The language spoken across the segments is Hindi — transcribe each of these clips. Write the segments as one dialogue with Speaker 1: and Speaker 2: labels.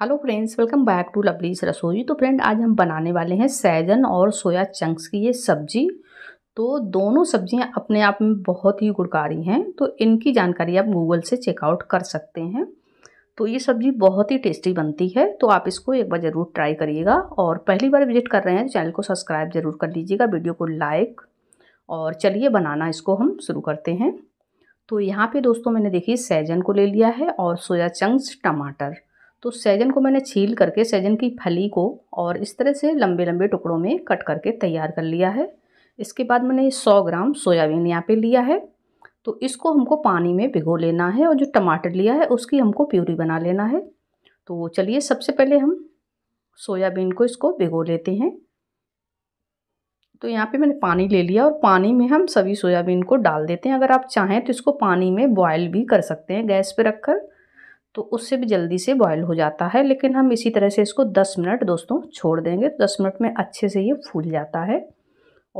Speaker 1: hello friends welcome back to Lovely's रसोई तो फ्रेंड आज हम बनाने वाले हैं सैजन और सोया चंक्स की ये सब्जी तो दोनों सब्जियां अपने आप में बहुत ही गुड़कारी हैं तो इनकी जानकारी आप गूगल से चेकआउट कर सकते हैं तो ये सब्ज़ी बहुत ही टेस्टी बनती है तो आप इसको एक बार ज़रूर ट्राई करिएगा और पहली बार विजिट कर रहे हैं तो चैनल को सब्सक्राइब ज़रूर कर लीजिएगा वीडियो को लाइक और चलिए बनाना इसको हम शुरू करते हैं तो यहाँ पे दोस्तों मैंने देखिए सैजन को ले लिया है और सोया चंक्स टमाटर तो सैजन को मैंने छील करके सैजन की फली को और इस तरह से लंबे लंबे टुकड़ों में कट करके तैयार कर लिया है इसके बाद मैंने 100 ग्राम सोयाबीन यहाँ पे लिया है तो इसको हमको पानी में भिगो लेना है और जो टमाटर लिया है उसकी हमको प्यूरी बना लेना है तो चलिए सबसे पहले हम सोयाबीन को इसको भिगो लेते हैं तो यहाँ पे मैंने पानी ले लिया और पानी में हम सभी सोयाबीन को डाल देते हैं अगर आप चाहें तो इसको पानी में बॉयल भी कर सकते हैं गैस पे रखकर तो उससे भी जल्दी से बॉयल हो जाता है लेकिन हम इसी तरह से इसको 10 मिनट दोस्तों छोड़ देंगे 10 तो मिनट में अच्छे से ये फूल जाता है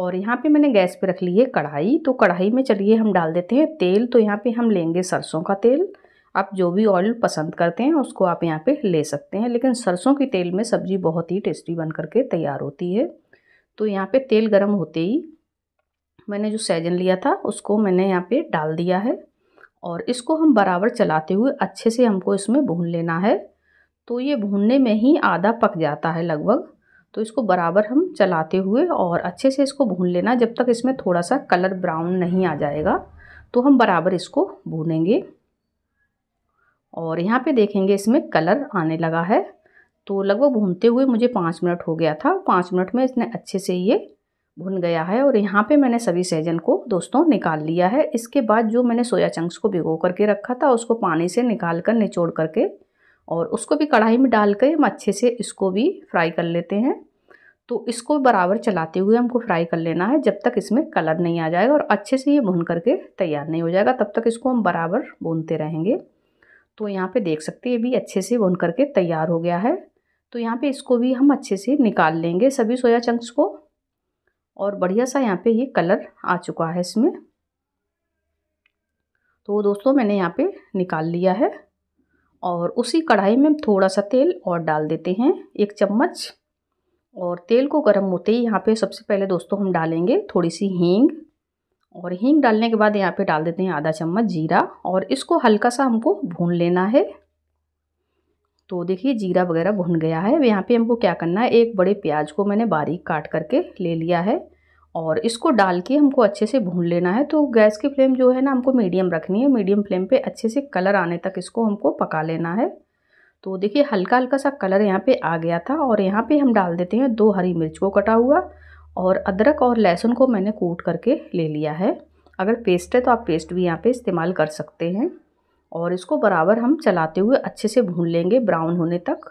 Speaker 1: और यहाँ पे मैंने गैस पे रख ली है कढ़ाई तो कढ़ाई में चलिए हम डाल देते हैं तेल तो यहाँ पे हम लेंगे सरसों का तेल आप जो भी ऑयल पसंद करते हैं उसको आप यहाँ पे ले सकते हैं लेकिन सरसों के तेल में सब्ज़ी बहुत ही टेस्टी बन करके तैयार होती है तो यहाँ पे तेल गरम होते ही मैंने जो सैजन लिया था उसको मैंने यहाँ पर डाल दिया है और इसको हम बराबर चलाते हुए अच्छे से हमको इसमें भून लेना है तो ये भूनने में ही आधा पक जाता है लगभग तो इसको बराबर हम चलाते हुए और अच्छे से इसको भून लेना जब तक इसमें थोड़ा सा कलर ब्राउन नहीं आ जाएगा तो हम बराबर इसको भूनेंगे और यहाँ पे देखेंगे इसमें कलर आने लगा है तो लगभग भूनते हुए मुझे पाँच मिनट हो गया था पाँच मिनट में इसने अच्छे से ये भुन गया है और यहाँ पे मैंने सभी सहजन को दोस्तों निकाल लिया है इसके बाद जो मैंने सोया चंक्स को भिगो करके रखा था उसको पानी से निकाल कर निचोड़ करके और उसको भी कढ़ाई में डाल कर हम अच्छे से इसको भी फ्राई कर लेते हैं तो इसको बराबर चलाते हुए हमको फ्राई कर लेना है जब तक इसमें कलर नहीं आ जाएगा और अच्छे से ये भून करके तैयार नहीं हो जाएगा तब तक इसको हम बराबर भूनते रहेंगे तो यहाँ पे देख सकते हैं ये भी अच्छे से भून करके तैयार हो गया है तो यहाँ पे इसको भी हम अच्छे से निकाल लेंगे सभी सोया चंक्स को और बढ़िया सा यहाँ पे ये कलर आ चुका है इसमें तो दोस्तों मैंने यहाँ पे निकाल लिया है और उसी कढ़ाई में थोड़ा सा तेल और डाल देते हैं एक चम्मच और तेल को गर्म होते ही यहाँ पे सबसे पहले दोस्तों हम डालेंगे थोड़ी सी हींग और हींग डालने के बाद यहाँ पे डाल देते हैं आधा चम्मच जीरा और इसको हल्का सा हमको भून लेना है तो देखिए जीरा वगैरह भुन गया है अब यहाँ पे हमको क्या करना है एक बड़े प्याज को मैंने बारीक काट करके ले लिया है और इसको डाल के हमको अच्छे से भून लेना है तो गैस की फ्लेम जो है ना हमको मीडियम रखनी है मीडियम फ्लेम पे अच्छे से कलर आने तक इसको हमको पका लेना है तो देखिए हल्का हल्का सा कलर यहाँ पे आ गया था और यहाँ पे हम डाल देते हैं दो हरी मिर्च को कटा हुआ और अदरक और लहसुन को मैंने कूट करके ले लिया है अगर पेस्ट है तो आप पेस्ट भी यहाँ पर इस्तेमाल कर सकते हैं और इसको बराबर हम चलाते हुए अच्छे से भून लेंगे ब्राउन होने तक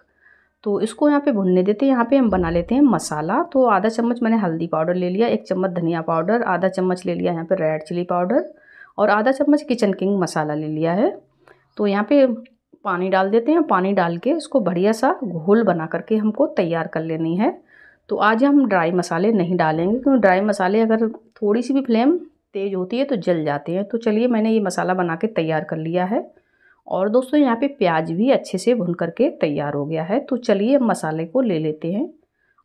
Speaker 1: तो इसको यहाँ पे भुनने देते हैं यहाँ पे हम बना लेते हैं मसाला तो आधा चम्मच मैंने हल्दी पाउडर ले लिया एक चम्मच धनिया पाउडर आधा चम्मच ले लिया यहाँ पे रेड चिली पाउडर और आधा चम्मच किचन किंग मसाला ले लिया है तो यहाँ पे पानी डाल देते हैं पानी डाल के इसको बढ़िया सा घोल बना करके हमको तैयार कर लेनी है तो आज हम ड्राई मसाले नहीं डालेंगे क्योंकि ड्राई मसाले अगर थोड़ी सी भी फ्लेम तेज़ होती है तो जल जाते हैं तो चलिए मैंने ये मसाला बना के तैयार कर लिया है और दोस्तों यहाँ पे प्याज भी अच्छे से भुन करके तैयार हो गया है तो चलिए हम मसाले को ले लेते हैं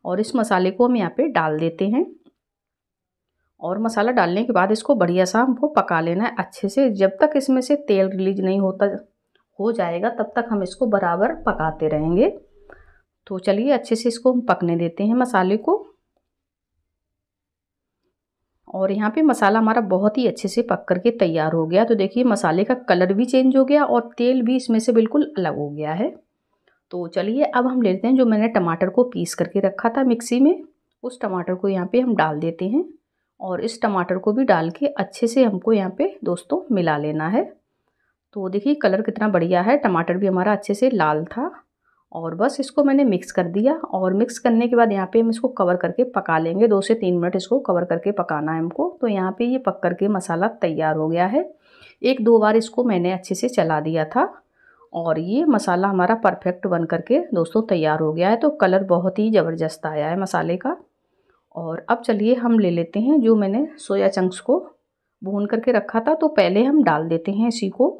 Speaker 1: और इस मसाले को हम यहाँ पे डाल देते हैं और मसाला डालने के बाद इसको बढ़िया सा हमको पका लेना है अच्छे से जब तक इसमें से तेल रिलीज नहीं होता हो जाएगा तब तक हम इसको बराबर पकाते रहेंगे तो चलिए अच्छे से इसको हम पकने देते हैं मसाले को और यहाँ पे मसाला हमारा बहुत ही अच्छे से पक करके तैयार हो गया तो देखिए मसाले का कलर भी चेंज हो गया और तेल भी इसमें से बिल्कुल अलग हो गया है तो चलिए अब हम लेते हैं जो मैंने टमाटर को पीस करके रखा था मिक्सी में उस टमाटर को यहाँ पे हम डाल देते हैं और इस टमाटर को भी डाल के अच्छे से हमको यहाँ पर दोस्तों मिला लेना है तो देखिए कलर कितना बढ़िया है टमाटर भी हमारा अच्छे से लाल था और बस इसको मैंने मिक्स कर दिया और मिक्स करने के बाद यहाँ पे हम इसको कवर करके पका लेंगे दो से तीन मिनट इसको कवर करके पकाना है हमको तो यहाँ पे ये पक करके मसाला तैयार हो गया है एक दो बार इसको मैंने अच्छे से चला दिया था और ये मसाला हमारा परफेक्ट बन करके दोस्तों तैयार हो गया है तो कलर बहुत ही ज़बरदस्त आया है मसाले का और अब चलिए हम ले लेते हैं जो मैंने सोया चंक्स को भून करके रखा था तो पहले हम डाल देते हैं इसी को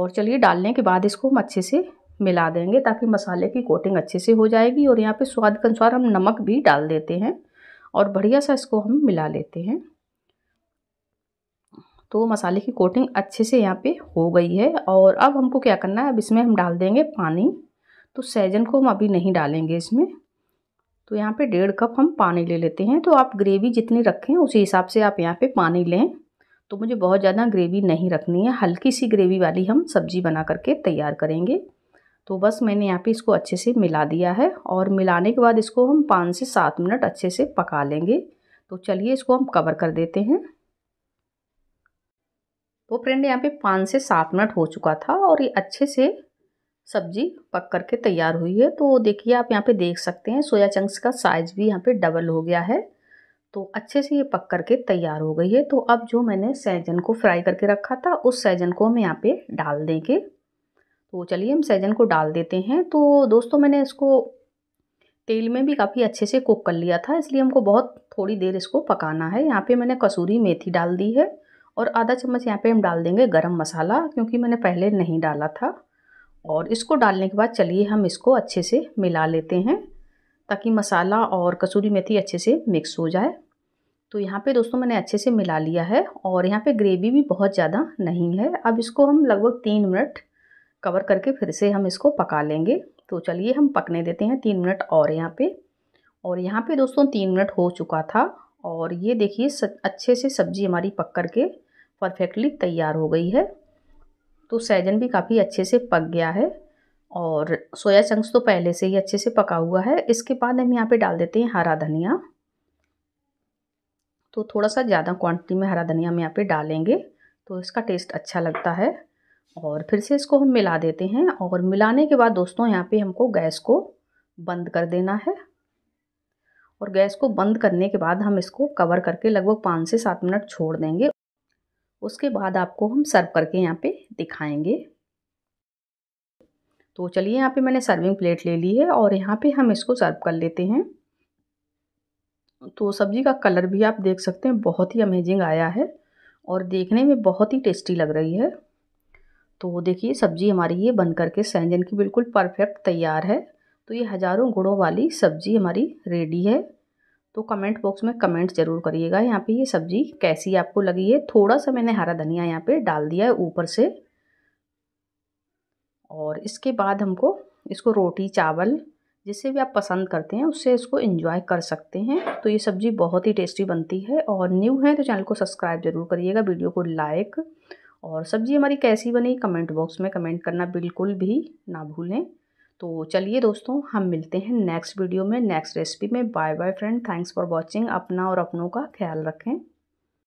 Speaker 1: और चलिए डालने के बाद इसको हम अच्छे से मिला देंगे ताकि मसाले की कोटिंग अच्छे से हो जाएगी और यहाँ पे स्वाद के अनुसार हम नमक भी डाल देते हैं और बढ़िया सा इसको हम मिला लेते हैं तो मसाले की कोटिंग अच्छे से यहाँ पे हो गई है और अब हमको क्या करना है अब इसमें हम डाल देंगे पानी तो सैजन को हम अभी नहीं डालेंगे इसमें तो यहाँ पे डेढ़ कप हम पानी ले लेते हैं तो आप ग्रेवी जितनी रखें उसी हिसाब से आप यहाँ पे पानी लें तो मुझे बहुत ज़्यादा ग्रेवी नहीं रखनी है हल्की सी ग्रेवी वाली हम सब्ज़ी बना करके तैयार करेंगे तो बस मैंने यहाँ पे इसको अच्छे से मिला दिया है और मिलाने के बाद इसको हम पाँच से सात मिनट अच्छे से पका लेंगे तो चलिए इसको हम कवर कर देते हैं तो फ्रेंड यहाँ पे पाँच से सात मिनट हो चुका था और ये अच्छे से सब्जी पक कर के तैयार हुई है तो देखिए आप यहाँ पे देख सकते हैं सोया चंक्स का साइज भी यहाँ पे डबल हो गया है तो अच्छे से ये पक कर के तैयार हो गई है तो अब जो मैंने सैजन को फ्राई करके रखा था उस सैजन को हम यहाँ पे डाल देंगे तो चलिए हम सैजन को डाल देते हैं तो दोस्तों मैंने इसको तेल में भी काफ़ी अच्छे से कुक कर लिया था इसलिए हमको बहुत थोड़ी देर इसको पकाना है यहाँ पे मैंने कसूरी मेथी डाल दी है और आधा चम्मच यहाँ पे हम डाल देंगे गरम मसाला क्योंकि मैंने पहले नहीं डाला था और इसको डालने के बाद चलिए हम इसको अच्छे से मिला लेते हैं ताकि मसाला और कसूरी मेथी अच्छे से मिक्स हो जाए तो यहाँ पे दोस्तों मैंने अच्छे से मिला लिया है और यहाँ पे ग्रेवी भी बहुत ज़्यादा नहीं है अब इसको हम लगभग तीन मिनट कवर करके फिर से हम इसको पका लेंगे तो चलिए हम पकने देते हैं तीन मिनट और यहाँ पे और यहाँ पे दोस्तों तीन मिनट हो चुका था और ये देखिए अच्छे से सब्ज़ी हमारी पक कर के परफेक्टली तैयार हो गई है तो सैजन भी काफ़ी अच्छे से पक गया है और सोया चंक्स तो पहले से ही अच्छे से पका हुआ है इसके बाद हम यहाँ पे डाल देते हैं हरा धनिया तो थोड़ा सा ज़्यादा क्वांटिटी में हरा धनिया हम यहाँ पे डालेंगे तो इसका टेस्ट अच्छा लगता है और फिर से इसको हम मिला देते हैं और मिलाने के बाद दोस्तों यहाँ पे हमको गैस को बंद कर देना है और गैस को बंद करने के बाद हम इसको कवर करके लगभग पाँच से सात मिनट छोड़ देंगे उसके बाद आपको हम सर्व करके यहाँ पे दिखाएंगे तो चलिए यहाँ पे मैंने सर्विंग प्लेट ले ली है और यहाँ पे हम इसको सर्व कर लेते हैं तो सब्ज़ी का कलर भी आप देख सकते हैं बहुत ही अमेजिंग आया है और देखने में बहुत ही टेस्टी लग रही है तो देखिए सब्ज़ी हमारी ये बन करके सैंजन की बिल्कुल परफेक्ट तैयार है तो ये हज़ारों गुड़ों वाली सब्ज़ी हमारी रेडी है तो कमेंट बॉक्स में कमेंट ज़रूर करिएगा यहाँ पे ये सब्ज़ी कैसी आपको लगी है थोड़ा सा मैंने हरा धनिया यहाँ पे डाल दिया है ऊपर से और इसके बाद हमको इसको रोटी चावल जिसे भी आप पसंद करते हैं उससे इसको इन्जॉय कर सकते हैं तो ये सब्ज़ी बहुत ही टेस्टी बनती है और न्यू है तो चैनल को सब्सक्राइब जरूर करिएगा वीडियो को लाइक और सब्ज़ी हमारी कैसी बनी कमेंट बॉक्स में कमेंट करना बिल्कुल भी ना भूलें तो चलिए दोस्तों हम मिलते हैं नेक्स्ट वीडियो में नेक्स्ट रेसिपी में bye bye friend thanks for watching अपना और अपनों का ख्याल रखें